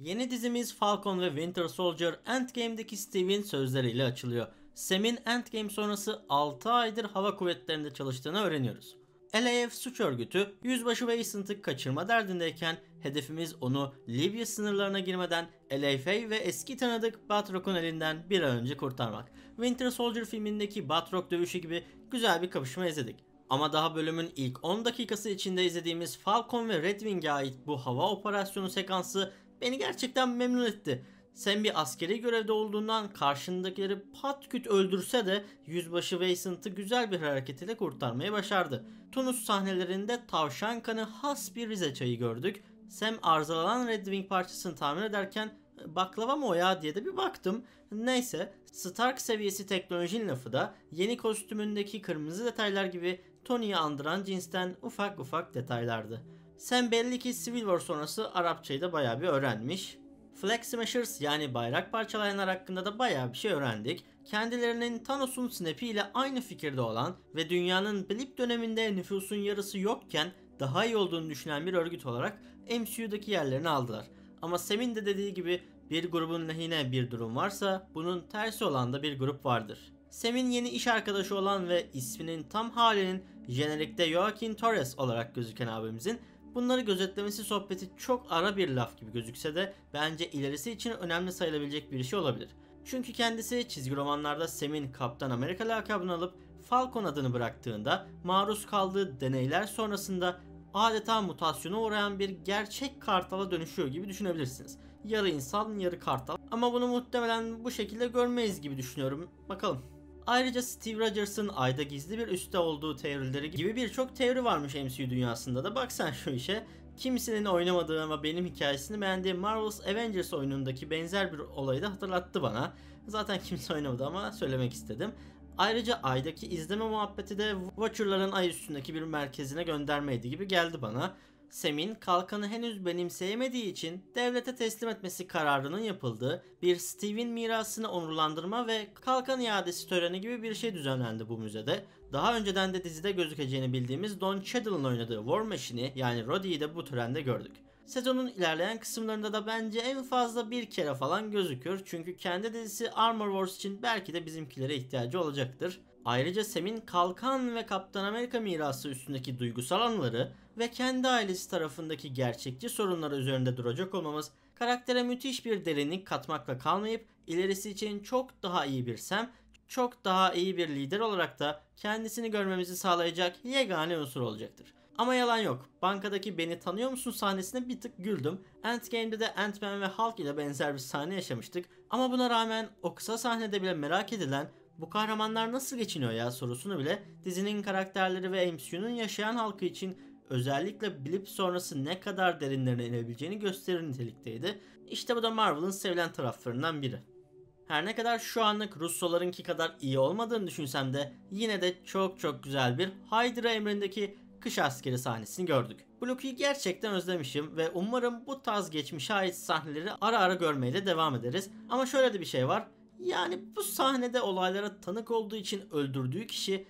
Yeni dizimiz Falcon ve Winter Soldier Endgame'deki Steve'in sözleriyle açılıyor. Sam'in Endgame sonrası 6 aydır hava kuvvetlerinde çalıştığını öğreniyoruz. LAF suç örgütü yüzbaşı Wayson'ı kaçırma derdindeyken hedefimiz onu Libya sınırlarına girmeden LAFA ve eski tanıdık Batroc'un elinden bir an önce kurtarmak. Winter Soldier filmindeki Batroc dövüşü gibi güzel bir kapışma izledik. Ama daha bölümün ilk 10 dakikası içinde izlediğimiz Falcon ve Red Wing'e ait bu hava operasyonu sekansı beni gerçekten memnun etti. Sen bir askeri görevde olduğundan karşındakileri pat küt öldürse de yüzbaşı Weissent'ı güzel bir hareket ile kurtarmayı başardı. Tunus sahnelerinde tavşan kanı has bir Rize çayı gördük. Sam arızalanan Red Wing parçasını tamir ederken baklava mı o ya diye de bir baktım. Neyse Stark seviyesi teknolojinin lafı da yeni kostümündeki kırmızı detaylar gibi Tony'yi andıran cinsten ufak ufak detaylardı. Sen belli ki Civil War sonrası Arapçayı da bayağı bir öğrenmiş. Flag Smashers yani bayrak parçalayanlar hakkında da bayağı bir şey öğrendik. Kendilerinin Thanos'un Snap'i ile aynı fikirde olan ve dünyanın blip döneminde nüfusun yarısı yokken daha iyi olduğunu düşünen bir örgüt olarak MCU'daki yerlerini aldılar. Ama Sem'in de dediği gibi bir grubun lehine bir durum varsa bunun tersi olan da bir grup vardır. Sem'in yeni iş arkadaşı olan ve isminin tam halinin jenerikte Joaquin Torres olarak gözüken abimizin Bunları gözetlemesi sohbeti çok ara bir laf gibi gözükse de bence ilerisi için önemli sayılabilecek bir şey olabilir. Çünkü kendisi çizgi romanlarda Semin, Kaptan Amerika lakabını alıp Falcon adını bıraktığında maruz kaldığı deneyler sonrasında adeta mutasyona uğrayan bir gerçek kartala dönüşüyor gibi düşünebilirsiniz. Yarı insan, yarı kartal. Ama bunu muhtemelen bu şekilde görmeyiz gibi düşünüyorum. Bakalım. Ayrıca Steve Rogers'ın ayda gizli bir üste olduğu teorileri gibi birçok teori varmış MCU dünyasında da baksan şu işe. kimsenin oynamadığı ama benim hikayesini beğendiğim Marvel's Avengers oyunundaki benzer bir olayı da hatırlattı bana. Zaten kimse oynamadı ama söylemek istedim. Ayrıca aydaki izleme muhabbeti de Watcher'ların ay üstündeki bir merkezine göndermeydi gibi geldi bana. Sem'in kalkanı henüz benimseyemediği için devlete teslim etmesi kararının yapıldığı bir Steve'in mirasını onurlandırma ve kalkan iadesi töreni gibi bir şey düzenlendi bu müzede. Daha önceden de dizide gözükeceğini bildiğimiz Don Cheadle'ın oynadığı War Machine'i yani Roddy'yi de bu törende gördük. Sezonun ilerleyen kısımlarında da bence en fazla bir kere falan gözükür çünkü kendi dizisi Armor Wars için belki de bizimkilere ihtiyacı olacaktır. Ayrıca Sam'in Kalkan ve Kaptan Amerika mirası üstündeki duygusal anları ve kendi ailesi tarafındaki gerçekçi sorunları üzerinde duracak olmamız karaktere müthiş bir derinlik katmakla kalmayıp ilerisi için çok daha iyi bir Sam, çok daha iyi bir lider olarak da kendisini görmemizi sağlayacak yegane unsur olacaktır. Ama yalan yok. Bankadaki beni tanıyor musun sahnesine bir tık güldüm. Endgame'de de Ant-Man ve Hulk ile benzer bir sahne yaşamıştık. Ama buna rağmen o kısa sahnede bile merak edilen bu kahramanlar nasıl geçiniyor ya sorusunu bile dizinin karakterleri ve MCU'nun yaşayan halkı için özellikle bilip sonrası ne kadar derinlerine inebileceğini gösterir nitelikteydi. İşte bu da Marvel'ın sevilen taraflarından biri. Her ne kadar şu anlık Russolarınki kadar iyi olmadığını düşünsem de yine de çok çok güzel bir Hydra emrindeki kış askeri sahnesini gördük. Bloku'yu gerçekten özlemişim ve umarım bu tarz geçmişe ait sahneleri ara ara görmeye de devam ederiz. Ama şöyle de bir şey var. Yani bu sahnede olaylara tanık olduğu için öldürdüğü kişi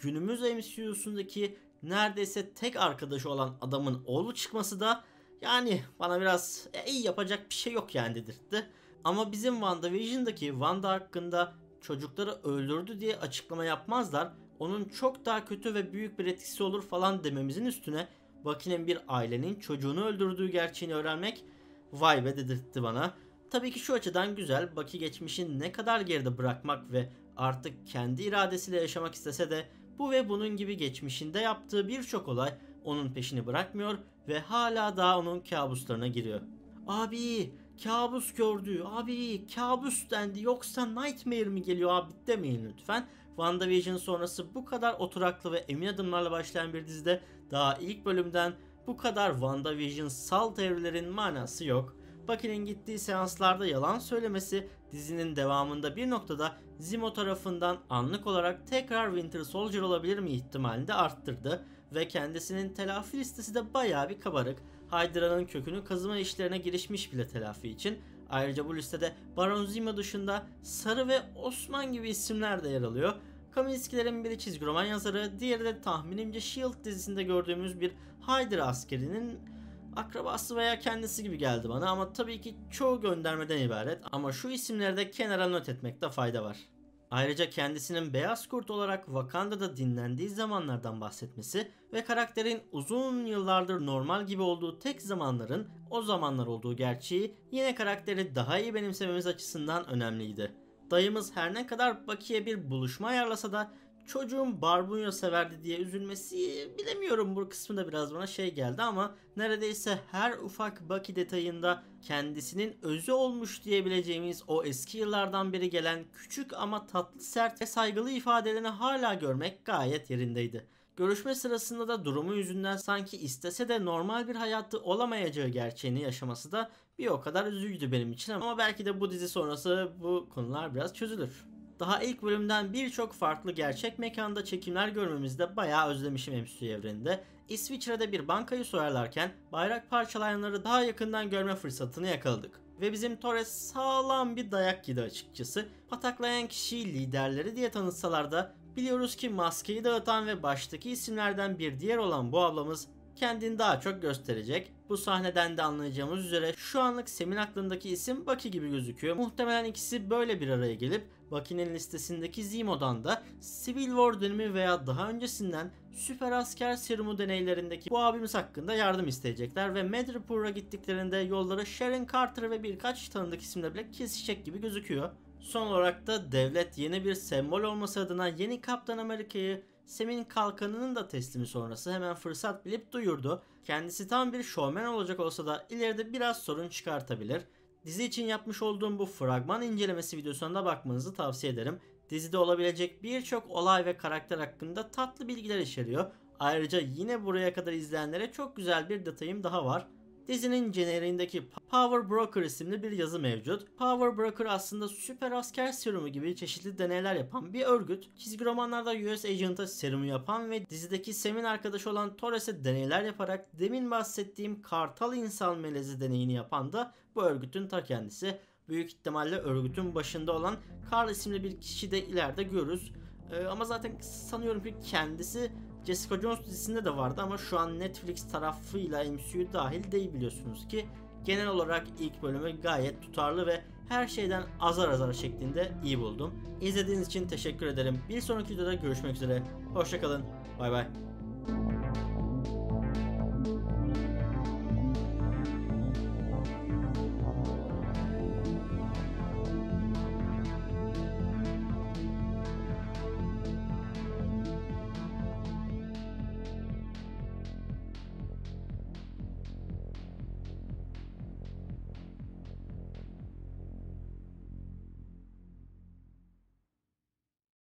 günümüz MCU'sundaki neredeyse tek arkadaşı olan adamın oğlu çıkması da yani bana biraz e, iyi yapacak bir şey yok yani dedirtti. Ama bizim WandaVision'daki Wanda hakkında çocukları öldürdü diye açıklama yapmazlar. Onun çok daha kötü ve büyük bir etkisi olur falan dememizin üstüne Bucky'nin bir ailenin çocuğunu öldürdüğü gerçeğini öğrenmek vay be dedirtti bana. Tabii ki şu açıdan güzel. Baki geçmişin ne kadar geride bırakmak ve artık kendi iradesiyle yaşamak istese de bu ve bunun gibi geçmişinde yaptığı birçok olay onun peşini bırakmıyor ve hala daha onun kabuslarına giriyor. Abi kabus gördü. Abi kabus dendi. Yoksa nightmare mi geliyor abi demeyin lütfen. WandaVision sonrası bu kadar oturaklı ve emin adımlarla başlayan bir dizide daha ilk bölümden bu kadar WandaVision sal teorilerin manası yok. Bucky'nin gittiği seanslarda yalan söylemesi dizinin devamında bir noktada Zimo tarafından anlık olarak tekrar Winter Soldier olabilir mi ihtimalini de arttırdı ve kendisinin telafi listesi de baya bir kabarık. Hydra'nın kökünü kazıma işlerine girişmiş bile telafi için. Ayrıca bu listede Baron Zemo dışında Sarı ve Osman gibi isimler de yer alıyor. Kaminskilerin biri çizgi roman yazarı, diğeri de tahminimce S.H.I.E.L.D. dizisinde gördüğümüz bir Hydra askerinin akrabası veya kendisi gibi geldi bana ama tabii ki çoğu göndermeden ibaret ama şu isimleri de kenara not etmekte fayda var. Ayrıca kendisinin beyaz kurt olarak Wakanda'da dinlendiği zamanlardan bahsetmesi ve karakterin uzun yıllardır normal gibi olduğu tek zamanların o zamanlar olduğu gerçeği yine karakteri daha iyi benimsememiz açısından önemliydi. Dayımız her ne kadar Baki'ye bir buluşma ayarlasa da çocuğun barbunya severdi diye üzülmesi e, bilemiyorum bu kısmında biraz bana şey geldi ama neredeyse her ufak Bucky detayında kendisinin özü olmuş diyebileceğimiz o eski yıllardan beri gelen küçük ama tatlı sert ve saygılı ifadelerini hala görmek gayet yerindeydi. Görüşme sırasında da durumu yüzünden sanki istese de normal bir hayatı olamayacağı gerçeğini yaşaması da bir o kadar üzücüydü benim için ama belki de bu dizi sonrası bu konular biraz çözülür. Daha ilk bölümden birçok farklı gerçek mekanda çekimler görmemizde de bayağı özlemişim MCU evreninde. İsviçre'de bir bankayı soyarlarken bayrak parçalayanları daha yakından görme fırsatını yakaladık. Ve bizim Torres sağlam bir dayak yedi açıkçası. Pataklayan kişiyi liderleri diye tanıtsalar da biliyoruz ki maskeyi dağıtan ve baştaki isimlerden bir diğer olan bu ablamız kendini daha çok gösterecek. Bu sahneden de anlayacağımız üzere şu anlık Sem'in aklındaki isim Bucky gibi gözüküyor. Muhtemelen ikisi böyle bir araya gelip Bucky'nin listesindeki Zemo'dan da Civil War dönemi veya daha öncesinden süper asker serumu deneylerindeki bu abimiz hakkında yardım isteyecekler ve Madripoor'a gittiklerinde yollara Sharon Carter ve birkaç tanıdık isimle bile kesişecek gibi gözüküyor. Son olarak da devlet yeni bir sembol olması adına yeni Kaptan Amerika'yı Sem'in kalkanının da teslimi sonrası hemen fırsat bilip duyurdu. Kendisi tam bir şovmen olacak olsa da ileride biraz sorun çıkartabilir. Dizi için yapmış olduğum bu fragman incelemesi videosuna da bakmanızı tavsiye ederim. Dizide olabilecek birçok olay ve karakter hakkında tatlı bilgiler içeriyor. Ayrıca yine buraya kadar izleyenlere çok güzel bir detayım daha var. Dizinin jeneriğindeki Power Broker isimli bir yazı mevcut. Power Broker aslında süper asker serumu gibi çeşitli deneyler yapan bir örgüt. Çizgi romanlarda US Agent'a serumu yapan ve dizideki Sem'in arkadaşı olan Torres'e deneyler yaparak demin bahsettiğim kartal insan melezi deneyini yapan da bu örgütün ta kendisi. Büyük ihtimalle örgütün başında olan Carl isimli bir kişi de ileride görürüz. Ee, ama zaten sanıyorum ki kendisi Jessica Jones dizisinde de vardı ama şu an Netflix tarafıyla MCU dahil değil biliyorsunuz ki genel olarak ilk bölümü gayet tutarlı ve her şeyden azar azar şeklinde iyi buldum. İzlediğiniz için teşekkür ederim. Bir sonraki videoda görüşmek üzere. Hoşçakalın. Bay bay.